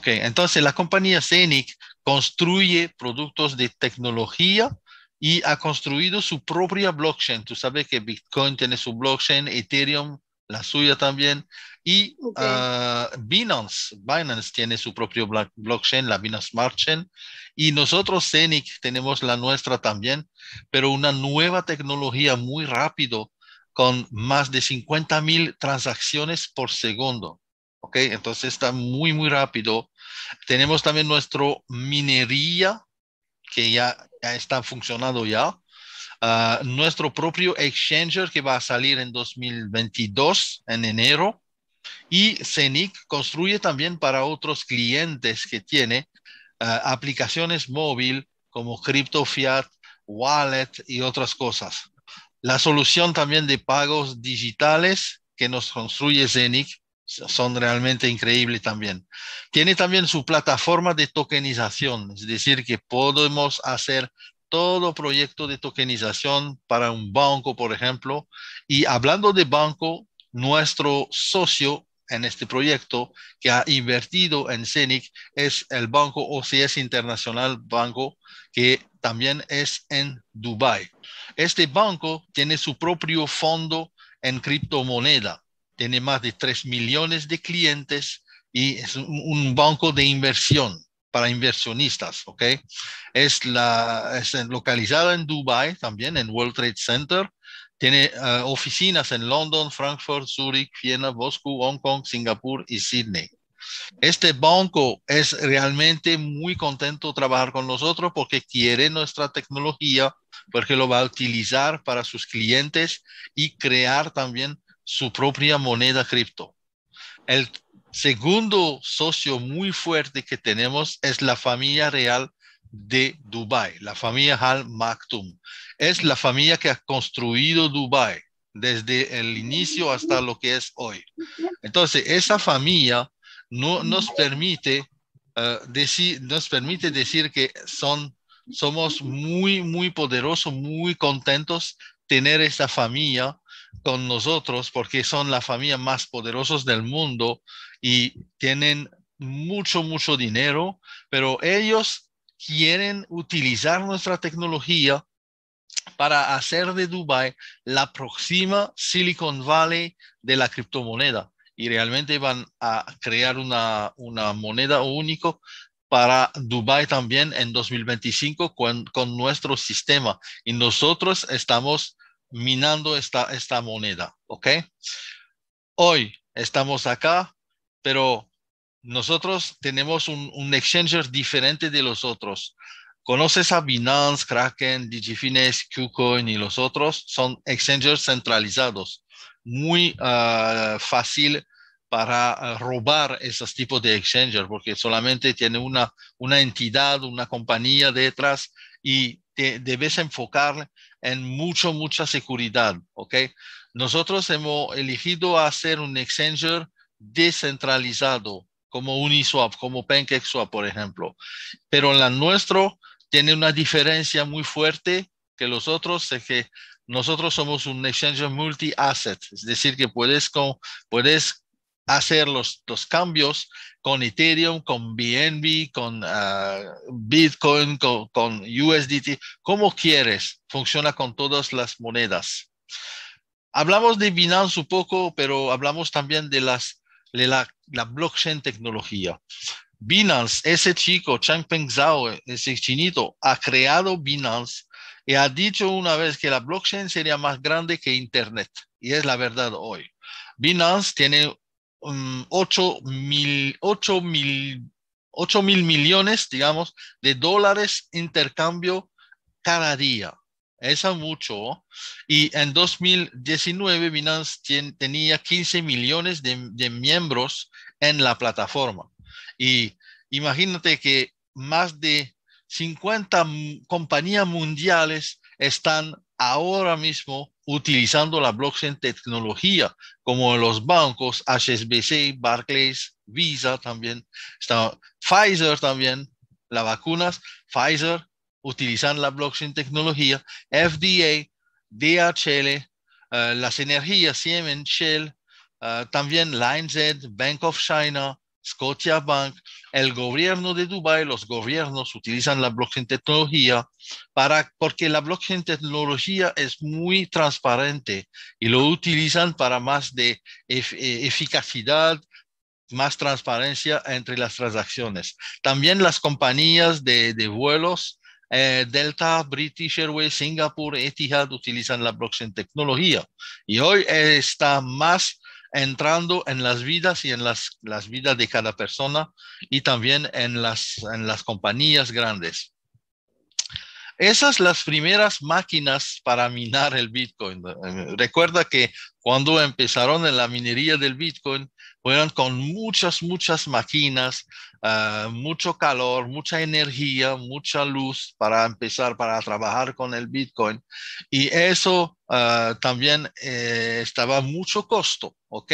Ok, entonces la compañía ZENIC construye productos de tecnología y ha construido su propia blockchain. Tú sabes que Bitcoin tiene su blockchain, Ethereum la suya también, y ah, Binance, Binance tiene su propio blockchain, la Binance Smart Chain, y nosotros Scenic tenemos la nuestra también, pero una nueva tecnología muy rápido con más de 50 mil transacciones por segundo. Entonces está muy, muy rápido. Tenemos también nuestro minería, que ya, está funcionando ya. Ah, nuestro propio exchanger que va a salir en 2022, en enero. Y ZENIC construye también para otros clientes que tiene ah, aplicaciones móvil como Crypto Fiat, Wallet y otras cosas. La solución también de pagos digitales que nos construye ZENIC son realmente increíbles también. Tiene también su plataforma de tokenización, es decir, que podemos hacer todo proyecto de tokenización para un banco, por ejemplo. Y hablando de banco, nuestro socio en este proyecto que ha invertido en CENIC es el banco OCS Internacional Banco, que también es en Dubai. Este banco tiene su propio fondo en criptomoneda tiene más de 3 millones de clientes y es un banco de inversión para inversionistas, ¿ok? Es, la, es localizada en Dubai también, en World Trade Center. Tiene ah, oficinas en London, Frankfurt, Zurich, Viena, Moscú, Hong Kong, Singapur y Sydney. Este banco es realmente muy contento trabajar con nosotros porque quiere nuestra tecnología, porque lo va a utilizar para sus clientes y crear también su propia moneda cripto. El segundo socio muy fuerte que tenemos es la familia real de Dubai, la familia Al Maktoum. Es la familia que ha construido Dubai desde el inicio hasta lo que es hoy. Entonces, esa familia no nos permite eh, decir nos permite decir que son somos muy muy poderosos, muy contentos tener esa familia con nosotros porque son la familia más poderosos del mundo y tienen mucho, mucho dinero, pero ellos quieren utilizar nuestra tecnología para hacer de Dubai la próxima Silicon Valley de la criptomoneda y realmente van a crear una, una moneda única para Dubai también en 2025 con nuestro sistema y nosotros estamos minando esta, esta moneda, ¿ok? Hoy estamos acá, pero nosotros tenemos un, un exchanger diferente de los otros. ¿Conoces a Binance, Kraken, Digifines, KuCoin y los otros? Son exchangers centralizados. Muy ah, fácil para ah, robar esos tipos de exchangers, porque solamente tiene una, una entidad, una compañía detrás y debes enfocar en mucho, mucha seguridad, ¿ok? Nosotros hemos elegido hacer un exchanger descentralizado, como Uniswap, como PancakeSwap, por ejemplo. Pero la nuestro tiene una diferencia muy fuerte que los otros, es que nosotros somos un exchanger multi-asset, es decir, que puedes, puedes hacer los, los cambios con Ethereum, con BNB, con ah, Bitcoin, con, USDT, como quieres. Funciona con todas las monedas. Hablamos de Binance un poco, pero hablamos también de, las, la, la blockchain tecnología. Binance, ese chico, Changpeng Zhao, ese chinito, ha creado Binance y ha dicho una vez que la blockchain sería más grande que Internet. Y es la verdad hoy. Binance tiene 8 mm, mil, millones, digamos, de dólares intercambio cada día. es mucho. Y en 2019, Binance tenía 15 millones de, de, miembros en la plataforma. Y imagínate que más de 50 compañías mundiales están ahora mismo utilizando la blockchain tecnología, como los bancos HSBC, Barclays, Visa también, está, Pfizer también, las vacunas, Pfizer utilizando la blockchain tecnología, FDA, DHL, eh, las energías, Siemens, Shell, eh, también LineZ, Bank of China, Scotia Bank, el gobierno de Dubái, los gobiernos utilizan la blockchain tecnología para, porque la blockchain tecnología es muy transparente y lo utilizan para más de eh, eficacidad, más transparencia entre las transacciones. También las compañías de, vuelos, eh, Delta, British Airways, Singapore, Etihad utilizan la blockchain tecnología y hoy está más entrando en las vidas y en las, las vidas de cada persona y también en las, en las compañías grandes. Esas las primeras máquinas para minar el Bitcoin. Eh, recuerda que cuando empezaron en la minería del Bitcoin, fueron con muchas, muchas máquinas, ah, mucho calor, mucha energía, mucha luz para empezar, para trabajar con el Bitcoin. Y eso ah, también eh, estaba mucho costo, ¿ok?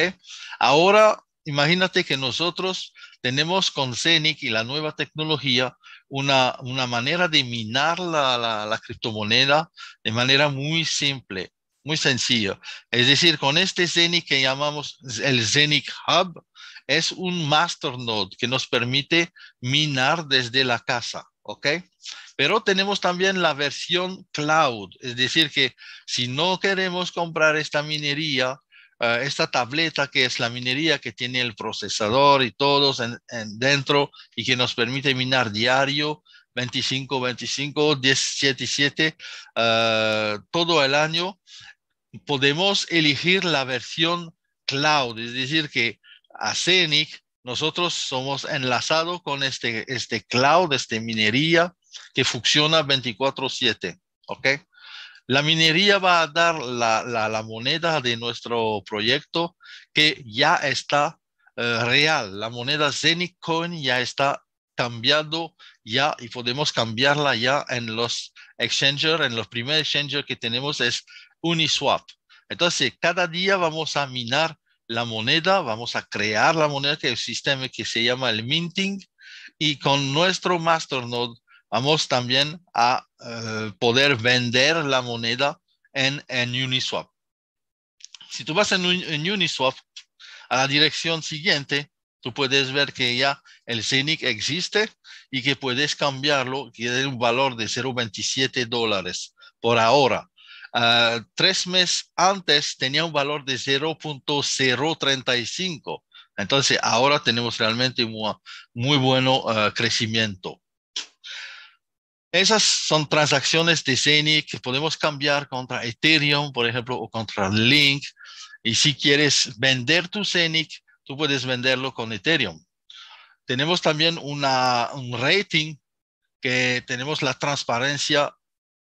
Ahora, imagínate que nosotros tenemos con ZENIC y la nueva tecnología una, una manera de minar la, la criptomoneda de manera muy simple muy sencillo. Es decir, con este Zenic que llamamos el Zenic Hub, es un master node que nos permite minar desde la casa, ¿ok? Pero tenemos también la versión cloud, es decir, que si no queremos comprar esta minería, eh, esta tableta que es la minería que tiene el procesador y todos en, dentro y que nos permite minar diario, 25, 25, 17, 7, todo el año podemos elegir la versión cloud, es decir, que a ZENIC nosotros somos enlazados con este, este cloud, este minería que funciona 24/7, ¿ok? La minería va a dar la, moneda de nuestro proyecto que ya está eh, real. La moneda Zenic Coin ya está cambiando ya y podemos cambiarla ya en los Exchanger, en los primeros Exchanger que tenemos es Uniswap. Entonces, eh, cada día vamos a minar la moneda, vamos a crear la moneda, que es el sistema que se llama el minting, y con nuestro masternode vamos también a eh, poder vender la moneda en, en Uniswap. Si tú vas en Uniswap, a la dirección siguiente, Tú puedes ver que ya el CENIC existe y que puedes cambiarlo, que tiene un valor de 0,27 dólares por ahora. Ah, tres meses antes tenía un valor de 0.035. Entonces ahora tenemos realmente un muy, bueno ah, crecimiento. Esas son transacciones de CENIC que podemos cambiar contra Ethereum, por ejemplo, o contra Link. Y si quieres vender tu CENIC, tú puedes venderlo con Ethereum. Tenemos también un rating que tenemos la transparencia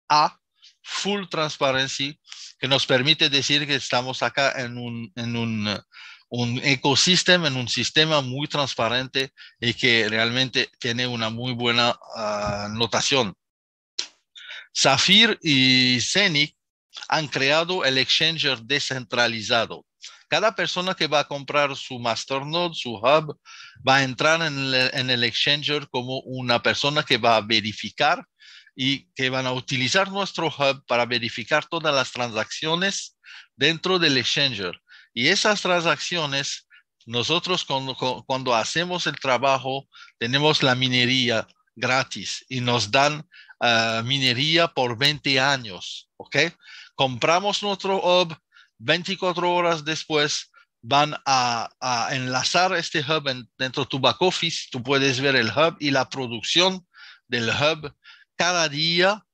A, full transparency, que nos permite decir que estamos acá en un, en ecosistema, en un sistema muy transparente y que realmente tiene una muy buena ah, notación. Safir y Zenic han creado el exchanger descentralizado. Cada persona que va a comprar su Masternode, su Hub, va a entrar en el, Exchanger como una persona que va a verificar y que van a utilizar nuestro Hub para verificar todas las transacciones dentro del Exchanger. Y esas transacciones, nosotros cuando, hacemos el trabajo, tenemos la minería gratis y nos dan ah, minería por 20 años, ¿ok? Compramos nuestro hub, 24 horas después van a, enlazar este hub dentro de tu back office. Tú puedes ver el hub y la producción del hub cada día,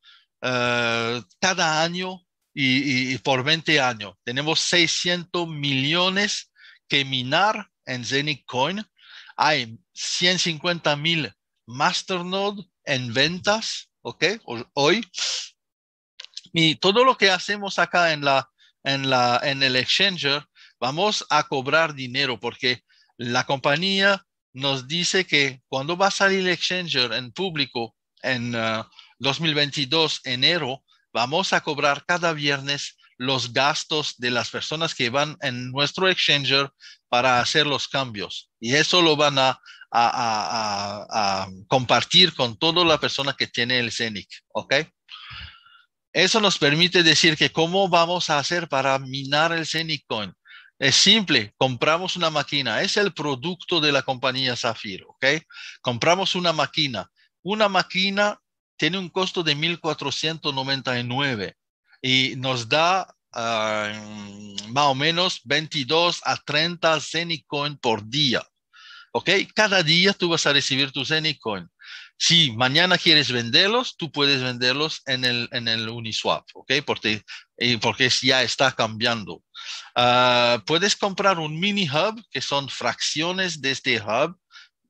eh, cada año y, por 20 años. Tenemos 600 millones que minar en Zenith Coin. Hay 150 mil node en ventas, ¿ok? Hoy. Y todo lo que hacemos acá en la en, la, en el exchanger, vamos a cobrar dinero porque la compañía nos dice que cuando va a salir el exchanger en público en 2022, uh, enero, vamos a cobrar cada viernes los gastos de las personas que van en nuestro exchanger para hacer los cambios. Y eso lo van a, a, a, a compartir con toda la persona que tiene el CENIC, ¿ok? Eso nos permite decir que cómo vamos a hacer para minar el Zenicoin. Es simple, compramos una máquina, es el producto de la compañía Zafir, ¿ok? Compramos una máquina. Una máquina tiene un costo de 1.499 y nos da ah, más o menos 22 a 30 Zenicoin por día, ¿ok? Cada día tú vas a recibir tu Zenicoin si mañana quieres venderlos, tú puedes venderlos en el, en el Uniswap, ¿ok? Porque, porque ya está cambiando. Ah, puedes comprar un mini hub, que son fracciones de este hub,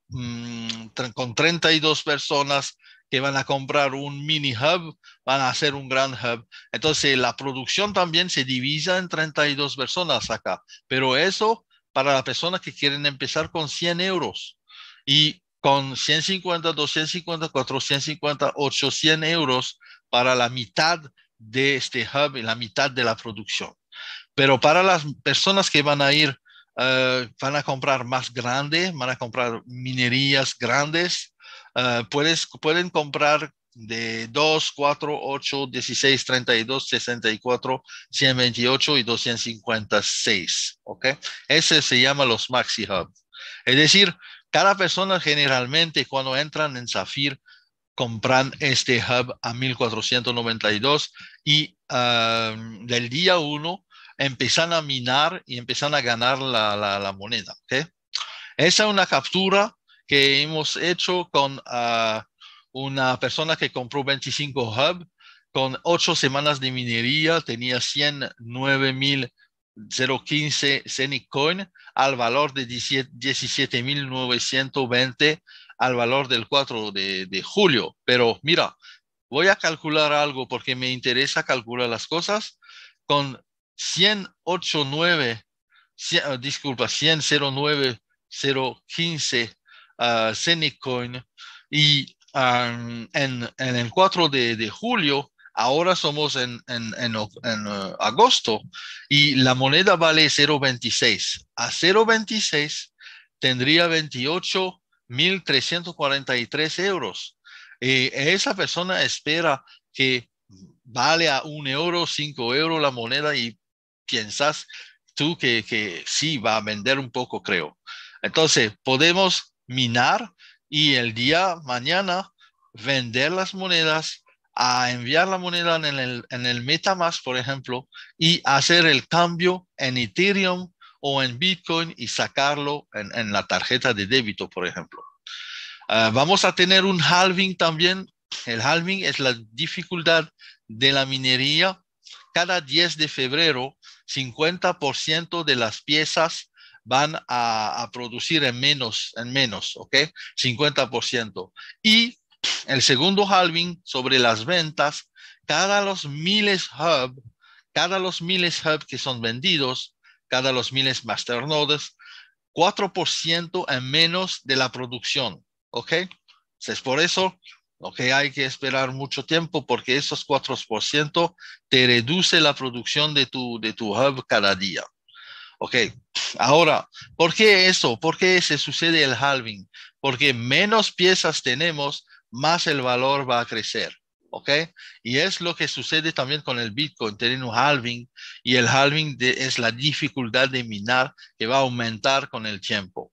mm, con 32 personas que van a comprar un mini hub, van a hacer un gran hub. Entonces, la producción también se divisa en 32 personas acá, pero eso para la persona que quieren empezar con 100 euros. Y con 150, 250, 450, 800 euros para la mitad de este hub y la mitad de la producción. Pero para las personas que van a ir, eh, van a comprar más grande, van a comprar minerías grandes, eh, pueden comprar de 2, 4, 8, 16, 32, 64, 128 y 256. ¿Ok? Ese se llama los Maxi Hub. Es decir, cada persona generalmente cuando entran en Zafir compran este hub a 1492 y ah, del día 1 empiezan a minar y empiezan a ganar la, la, moneda. Esa es una captura que hemos hecho con ah, una persona que compró 25 hub con 8 semanas de minería, tenía 109 mil 0.15 Senicoin Coin al valor de 17.920 al valor del 4 de, julio. Pero mira, voy a calcular algo porque me interesa calcular las cosas con 108.9, 100, ah, disculpa, 109.015 uh, Coin y ah, en, el 4 de julio Ahora somos en, eh, agosto y la moneda vale 0.26. A 0.26 tendría 28.343 euros. Eh, esa persona espera que vale a un euro, cinco euros la moneda y piensas tú que, que sí va a vender un poco, creo. Entonces, podemos minar y el día mañana vender las monedas a enviar la moneda en el, en el Metamask, por ejemplo, y hacer el cambio en Ethereum o en Bitcoin y sacarlo en, la tarjeta de débito, por ejemplo. Ah, vamos a tener un halving también. El halving es la dificultad de la minería. Cada 10 de febrero, 50% de las piezas van a, producir en menos, en menos, ¿ok? 50%. Y el segundo halving sobre las ventas, cada los miles hub, cada los miles hub que son vendidos, cada los miles masternodes, 4% en menos de la producción, ¿ok? Pues es por eso, que hay que esperar mucho tiempo porque esos 4% te reduce la producción de tu, de tu hub cada día. Ok, ahora, ¿por qué eso? ¿Por qué se sucede el halving? Porque menos piezas tenemos más el valor va a crecer. ¿Ok? Y es lo que sucede también con el Bitcoin. un halving y el halving es la dificultad de minar que va a aumentar con el tiempo.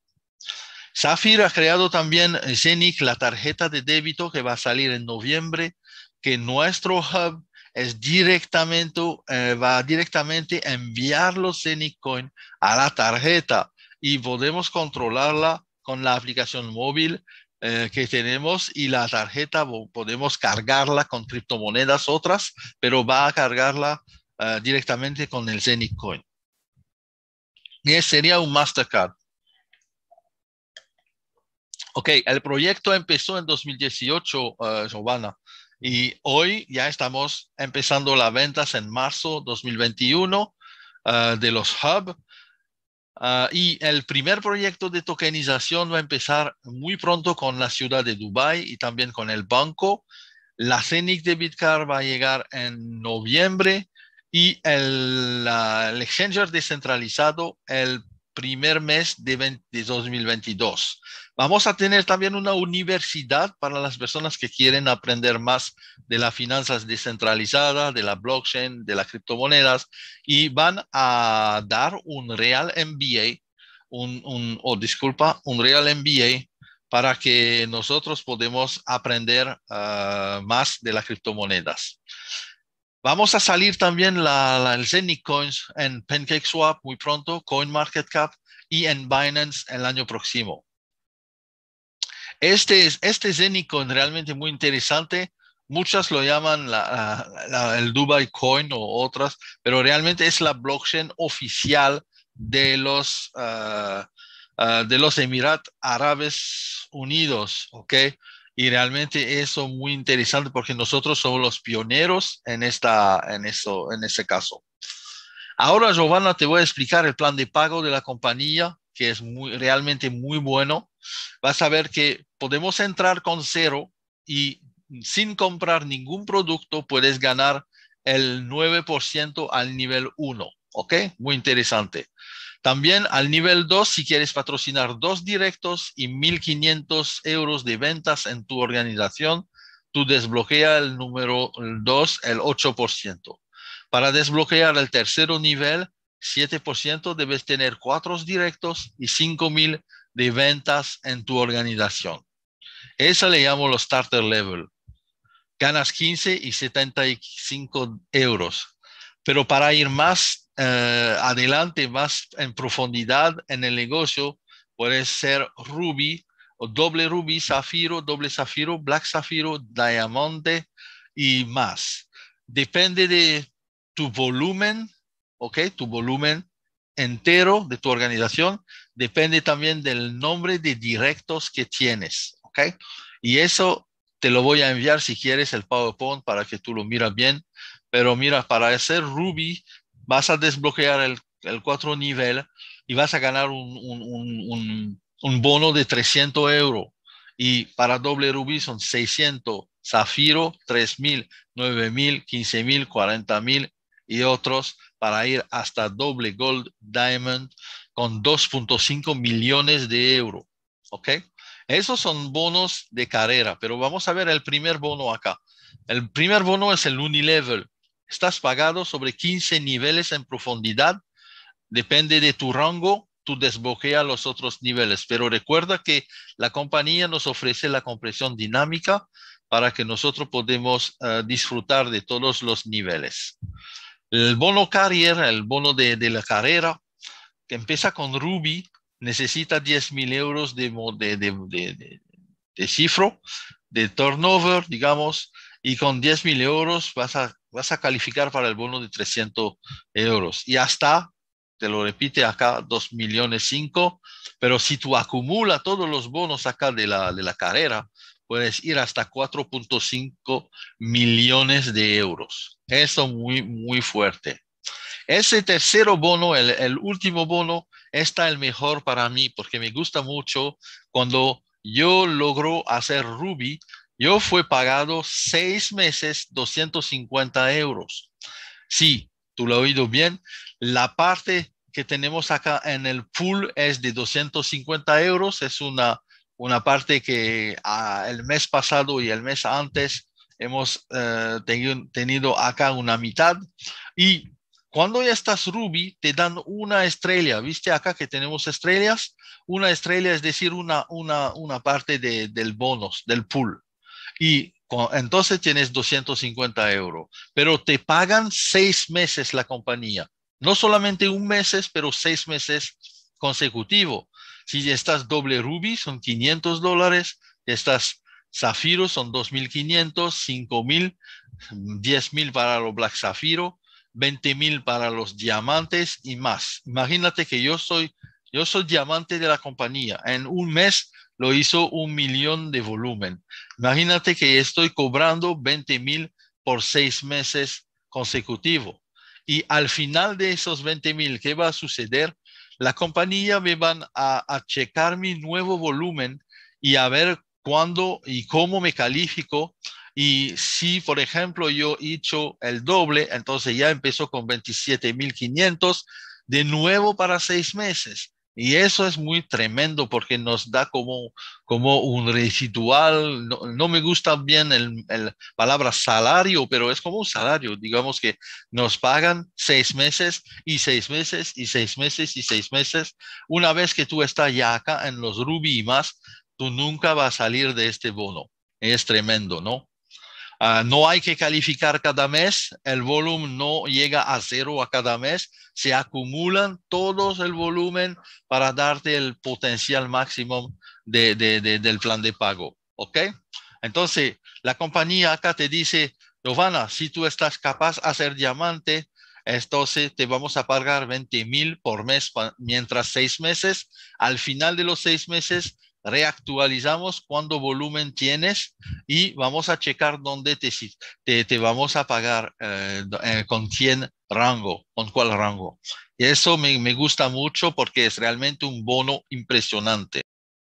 Safir ha creado también eh, Zenic, la tarjeta de débito que va a salir en noviembre, que nuestro hub es directamente, eh, va directamente enviar los Zenic Coin a la tarjeta y podemos controlarla con la aplicación móvil eh, que tenemos y la tarjeta podemos cargarla con criptomonedas otras, pero va a cargarla eh, directamente con el ZENITCOIN. Coin. Y sería un Mastercard. Ok, el proyecto empezó en 2018, eh, Giovanna, y hoy ya estamos empezando las ventas en marzo 2021 de los hubs Ah, y el primer proyecto de tokenización va a empezar muy pronto con la ciudad de Dubái y también con el banco. La CENIC de Bitcar va a llegar en noviembre y el, el descentralizado, el primer mes de, 2022. Vamos a tener también una universidad para las personas que quieren aprender más de las finanzas descentralizadas, de la blockchain, de las criptomonedas y van a dar un real MBA, o oh, disculpa, un real MBA para que nosotros podamos aprender ah, más de las criptomonedas. Vamos a salir también el Zenith Coins en PancakeSwap muy pronto, CoinMarketCap y en Binance el año próximo. Este, es, este Zenith Coin realmente muy interesante. Muchas lo llaman el Dubai Coin o otras, pero realmente es la blockchain oficial de los, ah, ah, de los Emiratos Árabes Unidos, ¿ok? y realmente eso es muy interesante porque nosotros somos los pioneros en, esta, en, eso, en este caso. Ahora, Giovanna, te voy a explicar el plan de pago de la compañía, que es muy, realmente muy bueno. Vas a ver que podemos entrar con cero y sin comprar ningún producto puedes ganar el 9% al nivel 1. ¿Ok? Muy interesante. También al nivel 2, si quieres patrocinar dos directos y 1.500 euros de ventas en tu organización, tú desbloquea el número 2, el 8%. Para desbloquear el tercer nivel, 7% debes tener cuatro directos y 5.000 de ventas en tu organización. Esa le llamo los starter level. Ganas 15 y 75 euros. Pero para ir más eh, adelante más en profundidad en el negocio, puede ser Ruby, o doble Ruby, Zafiro, doble Zafiro, Black Zafiro, Diamante y más. Depende de tu volumen, ¿ok? Tu volumen entero de tu organización. Depende también del nombre de directos que tienes, ¿ok? Y eso te lo voy a enviar si quieres el PowerPoint para que tú lo miras bien. Pero mira, para hacer Ruby vas a desbloquear el, el cuatro nivel y vas a ganar un, bono de 300 euros. Y para doble rubí son 600, zafiro 3000, 9000, 15000, 40000 y otros para ir hasta doble gold diamond con 2.5 millones de euros. ¿Ok? Esos son bonos de carrera, pero vamos a ver el primer bono acá. El primer bono es el unilevel estás pagado sobre 15 niveles en profundidad. Depende de tu rango, tú desbloqueas los otros niveles. Pero recuerda que la compañía nos ofrece la compresión dinámica para que nosotros podemos eh, disfrutar de todos los niveles. El bono carrier, el bono de, la carrera, que empieza con Ruby, necesita 10.000 mil euros de, de, de, cifro, de turnover, digamos, y con 10.000 mil euros vas a vas a calificar para el bono de 300 euros. Y hasta, te lo repite acá, 2 millones 5, pero si tú acumula todos los bonos acá de la, carrera, puedes ir hasta 4.5 millones de euros. Eso muy, muy fuerte. Ese tercero bono, el último bono, está el mejor para mí porque me gusta mucho cuando yo logro hacer Ruby yo fui pagado seis meses 250 euros. Sí, tú lo has oído bien. La parte que tenemos acá en el pool es de 250 euros. Es una, una parte que ah, el mes pasado y el mes antes hemos eh, tenido, tenido acá una mitad. Y cuando ya estás Ruby, te dan una estrella. ¿Viste acá que tenemos estrellas? Una estrella es decir, una, una, una parte del bonus, del pool. Y entonces tienes 250 euros, pero te pagan seis meses la compañía. No solamente un mes, pero seis meses consecutivos. Si estás doble rubí, son 500 dólares. Estas estás zafiro, son 2,500, 5,000, 10,000 para los black zafiro, 20,000 para los diamantes y más. Imagínate que yo soy, yo soy diamante de la compañía. En un mes lo hizo un millón de volumen. Imagínate que estoy cobrando 20 mil por seis meses consecutivos. Y al final de esos 20 mil, ¿qué va a suceder? La compañía me van a, a checar mi nuevo volumen y a ver cuándo y cómo me califico. Y si, por ejemplo, yo he hecho el doble, entonces ya empezó con 27.500 de nuevo para seis meses. Y eso es muy tremendo porque nos da como, como un residual, no, me gusta bien la palabra salario, pero es como un salario, digamos que nos pagan seis meses y seis meses y seis meses y seis meses. Una vez que tú estás ya acá en los Ruby y más, tú nunca vas a salir de este bono. Es tremendo, ¿no? Ah, no hay que calificar cada mes, el volumen no llega a cero a cada mes, se acumulan todos el volumen para darte el potencial máximo del plan de pago. ¿Ok? Entonces, la compañía acá te dice, Giovanna, si tú estás capaz de hacer diamante, entonces te vamos a pagar 20 mil por mes mientras seis meses. Al final de los seis meses, reactualizamos cuánto volumen tienes y vamos a checar dónde te, te, vamos a pagar, eh, eh, con quién rango, con cuál rango. Y eso me gusta mucho porque es realmente un bono impresionante.